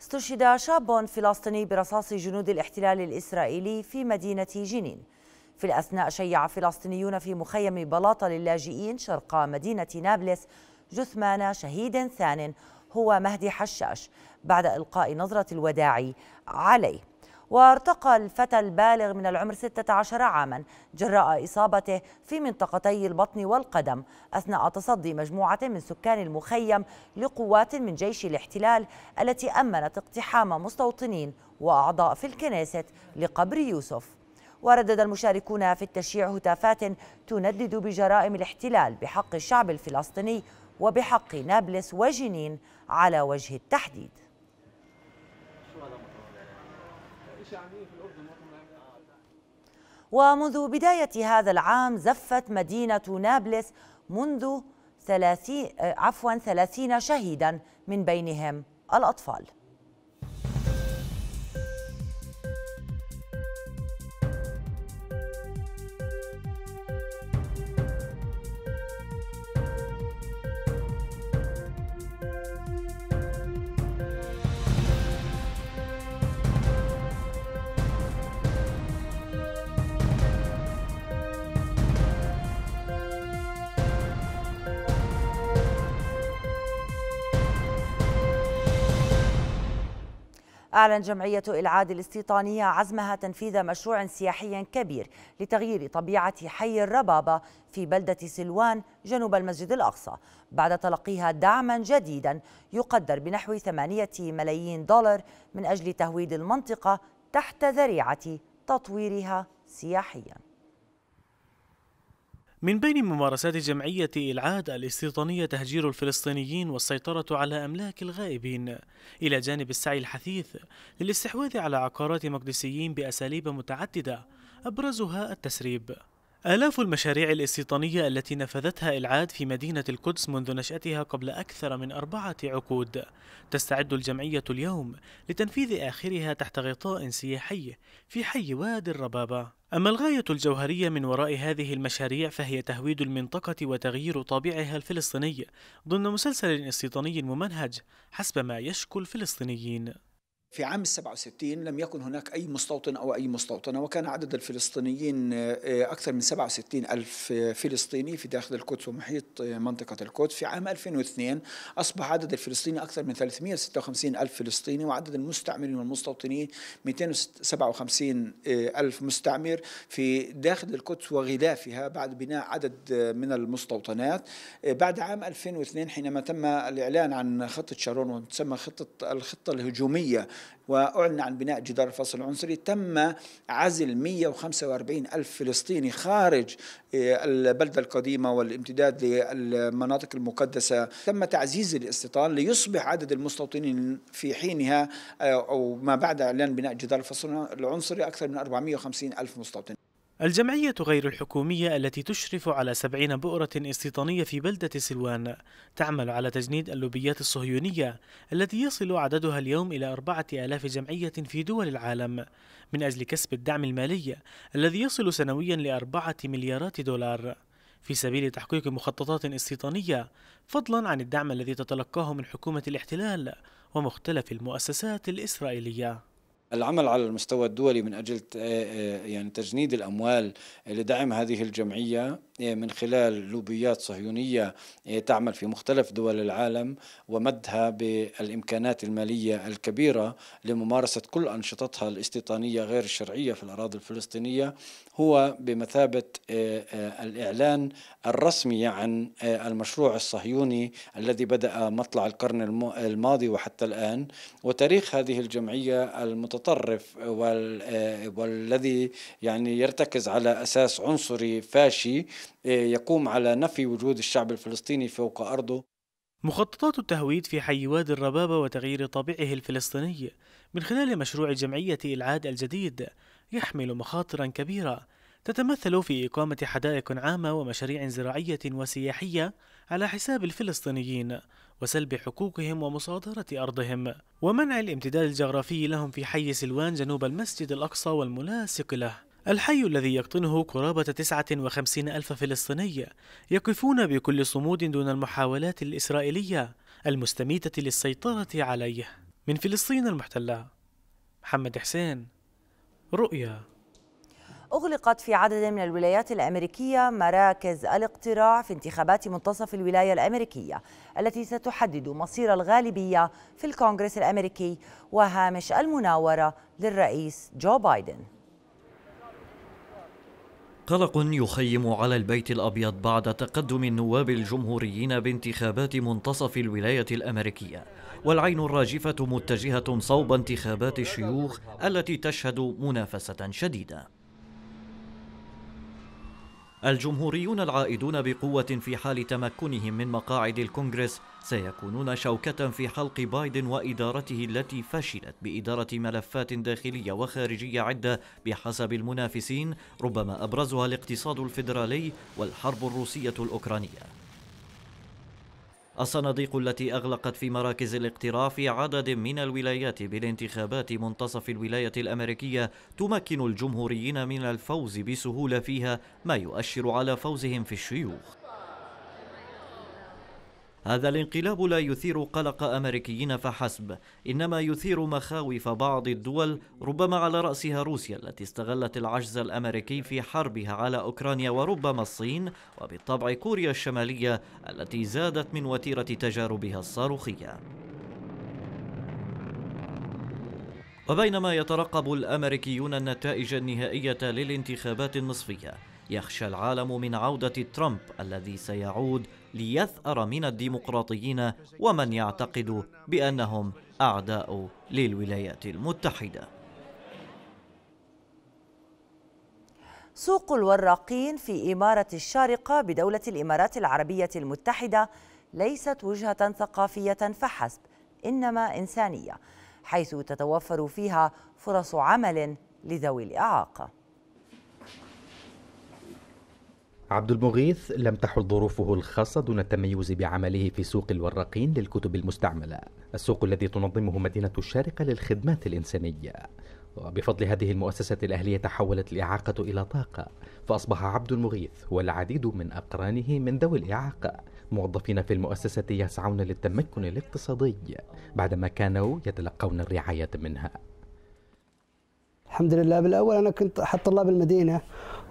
استشهد شاب فلسطيني برصاص جنود الاحتلال الإسرائيلي في مدينة جنين في الأثناء شيع فلسطينيون في مخيم بلاطة للاجئين شرق مدينة نابلس جثمان شهيد ثان هو مهدي حشاش بعد إلقاء نظرة الوداع عليه وارتقى الفتى البالغ من العمر 16 عاما جراء إصابته في منطقتي البطن والقدم أثناء تصدي مجموعة من سكان المخيم لقوات من جيش الاحتلال التي أمنت اقتحام مستوطنين وأعضاء في الكنيسة لقبر يوسف وردد المشاركون في التشييع هتافات تندد بجرائم الاحتلال بحق الشعب الفلسطيني وبحق نابلس وجنين على وجه التحديد ومنذ بداية هذا العام زفت مدينة نابلس منذ 30 عفوا 30 شهيدا من بينهم الأطفال أعلن جمعية إلعاد الاستيطانية عزمها تنفيذ مشروع سياحي كبير لتغيير طبيعة حي الربابة في بلدة سلوان جنوب المسجد الأقصى بعد تلقيها دعما جديدا يقدر بنحو ثمانية ملايين دولار من أجل تهويد المنطقة تحت ذريعة تطويرها سياحياً من بين ممارسات جمعية العاد الاستيطانية تهجير الفلسطينيين والسيطرة على أملاك الغائبين إلى جانب السعي الحثيث للاستحواذ على عقارات مقدسيين بأساليب متعددة أبرزها التسريب آلاف المشاريع الاستيطانية التي نفذتها العاد في مدينة القدس منذ نشأتها قبل أكثر من أربعة عقود تستعد الجمعية اليوم لتنفيذ آخرها تحت غطاء سياحي في حي وادي الربابة أما الغاية الجوهرية من وراء هذه المشاريع فهي تهويد المنطقة وتغيير طابعها الفلسطيني ضمن مسلسل استيطاني ممنهج حسب ما يشكو الفلسطينيين في عام 67 لم يكن هناك أي مستوطن أو أي مستوطنة وكان عدد الفلسطينيين آه، أكثر من 67 ألف فلسطيني في داخل القدس ومحيط آه، منطقة القدس في عام 2002 أصبح عدد الفلسطيني أكثر من 356 ألف فلسطيني وعدد المستعمرين والمستوطنين 257 آه، ألف مستعمر في داخل القدس وغلافها بعد بناء عدد من المستوطنات بعد عام 2002 حينما تم الإعلان عن خطة شارون وتسمى خطة الخطة الهجومية وأعلن عن بناء جدار الفصل العنصري تم عزل 145 ألف فلسطيني خارج آه، البلدة القديمة والامتداد للمناطق المقدسة تم تعزيز الاستيطان ليصبح عدد المستوطنين في حينها آه، أو ما بعد إعلان بناء جدار الفصل العنصري أكثر من 450 ألف مستوطن الجمعية غير الحكومية التي تشرف على سبعين بؤرة استيطانية في بلدة سلوان تعمل على تجنيد اللوبيات الصهيونية التي يصل عددها اليوم إلى أربعة آلاف جمعية في دول العالم من أجل كسب الدعم المالي الذي يصل سنويا لأربعة مليارات دولار في سبيل تحقيق مخططات استيطانية فضلا عن الدعم الذي تتلقاه من حكومة الاحتلال ومختلف المؤسسات الإسرائيلية العمل على المستوى الدولي من اجل آه، آه، يعني تجنيد الاموال لدعم هذه الجمعيه آه، من خلال لوبيات صهيونيه تعمل في مختلف دول العالم ومدها بالامكانات الماليه الكبيره لممارسه كل انشطتها الاستيطانيه غير الشرعيه في الاراضي الفلسطينيه هو بمثابه الاعلان الرسمي عن المشروع الصهيوني الذي بدا مطلع القرن الماضي وحتى الان وتاريخ هذه الجمعيه المتطلبة المتطرف آه، والذي يعني يرتكز على أساس عنصري فاشي آه، يقوم على نفي وجود الشعب الفلسطيني فوق أرضه مخططات التهويد في حي وادي الربابة وتغيير طابعه الفلسطيني من خلال مشروع جمعية إلعاد الجديد يحمل مخاطرا كبيرة تتمثل في إقامة حدائق عامة ومشاريع زراعية وسياحية على حساب الفلسطينيين وسلب حقوقهم ومصادرة أرضهم ومنع الامتداد الجغرافي لهم في حي سلوان جنوب المسجد الأقصى والملاصق له الحي الذي يقطنه قرابة 59 ألف فلسطيني يقفون بكل صمود دون المحاولات الإسرائيلية المستميتة للسيطرة عليه من فلسطين المحتلة محمد حسين رؤيا أغلقت في عدد من الولايات الأمريكية مراكز الاقتراع في انتخابات منتصف الولاية الأمريكية التي ستحدد مصير الغالبية في الكونغرس الأمريكي وهامش المناورة للرئيس جو بايدن قلق يخيم على البيت الأبيض بعد تقدم النواب الجمهوريين بانتخابات منتصف الولاية الأمريكية والعين الراجفة متجهة صوب انتخابات الشيوخ التي تشهد منافسة شديدة الجمهوريون العائدون بقوة في حال تمكنهم من مقاعد الكونغرس سيكونون شوكة في حلق بايدن وإدارته التي فشلت بإدارة ملفات داخلية وخارجية عدة بحسب المنافسين ربما أبرزها الاقتصاد الفيدرالي والحرب الروسية الأوكرانية الصناديق التي أغلقت في مراكز الاقتراع في عدد من الولايات بالانتخابات منتصف الولاية الأمريكية تمكن الجمهوريين من الفوز بسهولة فيها ما يؤشر على فوزهم في الشيوخ هذا الانقلاب لا يثير قلق أمريكيين فحسب إنما يثير مخاوف بعض الدول ربما على رأسها روسيا التي استغلت العجز الأمريكي في حربها على أوكرانيا وربما الصين وبالطبع كوريا الشمالية التي زادت من وتيرة تجاربها الصاروخية وبينما يترقب الأمريكيون النتائج النهائية للانتخابات النصفية يخشى العالم من عودة ترامب الذي سيعود ليثأر من الديمقراطيين ومن يعتقد بأنهم أعداء للولايات المتحدة سوق الوراقين في إمارة الشارقة بدولة الإمارات العربية المتحدة ليست وجهة ثقافية فحسب إنما إنسانية حيث تتوفر فيها فرص عمل لذوي الإعاقة عبد المغيث لم تحل ظروفه الخاصة دون التميز بعمله في سوق الوراقين للكتب المستعملة السوق الذي تنظمه مدينة الشارقة للخدمات الإنسانية وبفضل هذه المؤسسة الأهلية تحولت الإعاقة إلى طاقة فأصبح عبد المغيث والعديد من أقرانه من ذوي الإعاقة موظفين في المؤسسة يسعون للتمكن الاقتصادي بعدما كانوا يتلقون الرعاية منها الحمد لله بالأول أنا كنت أحد طلاب المدينة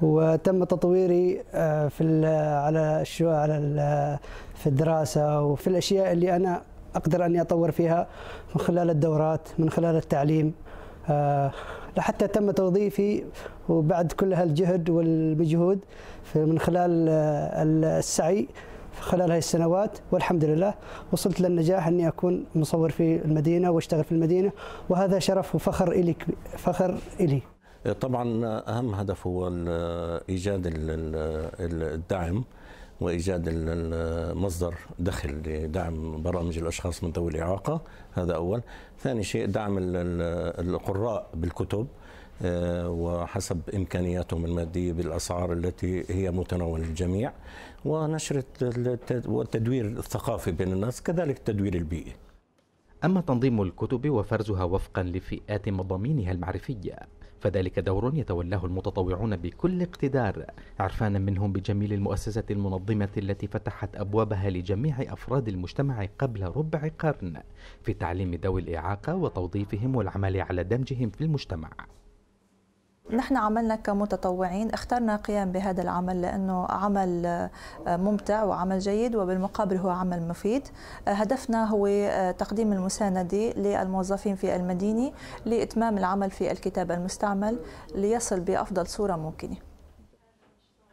وتم تطويري آه، في على الشو على في الدراسه وفي الاشياء اللي انا اقدر اني اطور فيها من خلال الدورات من خلال التعليم آه، لحتى تم توظيفي وبعد كل هالجهد والمجهود من خلال آه، السعي خلال هاي السنوات والحمد لله وصلت للنجاح اني اكون مصور في المدينه واشتغل في المدينه وهذا شرف وفخر الي فخر الي طبعا اهم هدف هو ايجاد الدعم وايجاد مصدر دخل لدعم برامج الاشخاص من ذوي الاعاقه هذا اول ثاني شيء دعم القراء بالكتب آه، وحسب امكانياتهم الماديه بالاسعار التي هي متناول للجميع ونشر والتدوير الثقافي بين الناس كذلك التدوير البيئي اما تنظيم الكتب وفرزها وفقا لفئات مضامينها المعرفيه فذلك دور يتولاه المتطوعون بكل اقتدار عرفانا منهم بجميل المؤسسة المنظمة التي فتحت أبوابها لجميع أفراد المجتمع قبل ربع قرن في تعليم ذوي الإعاقة وتوظيفهم والعمل على دمجهم في المجتمع نحن عملنا كمتطوعين اخترنا قيام بهذا العمل لأنه عمل آه، ممتع وعمل جيد وبالمقابل هو عمل مفيد آه، هدفنا هو آه، تقديم المساندة للموظفين في المدينة لإتمام العمل في الكتاب المستعمل ليصل بأفضل صورة ممكنة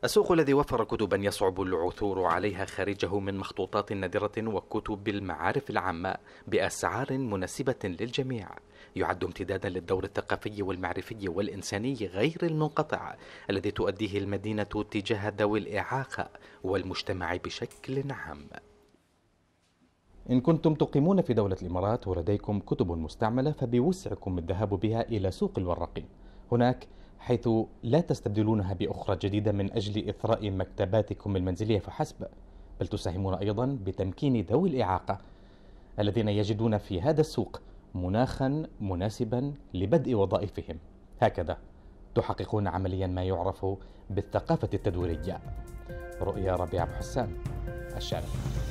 السوق الذي وفر كتبا يصعب العثور عليها خارجه من مخطوطات نادرة وكتب المعارف العامة بأسعار مناسبة للجميع يعد امتدادا للدور الثقافي والمعرفي والإنساني غير المنقطع الذي تؤديه المدينة تجاه ذوي الإعاقة والمجتمع بشكل عام إن كنتم تقيمون في دولة الإمارات ولديكم كتب مستعملة فبوسعكم الذهاب بها إلى سوق الورقين هناك حيث لا تستبدلونها بأخرى جديدة من أجل إثراء مكتباتكم المنزلية فحسب بل تساهمون أيضا بتمكين ذوي الإعاقة الذين يجدون في هذا السوق مناخا مناسبا لبدء وظائفهم هكذا تحققون عمليا ما يعرف بالثقافة التدويرية رؤيا ربيع حسام الشارع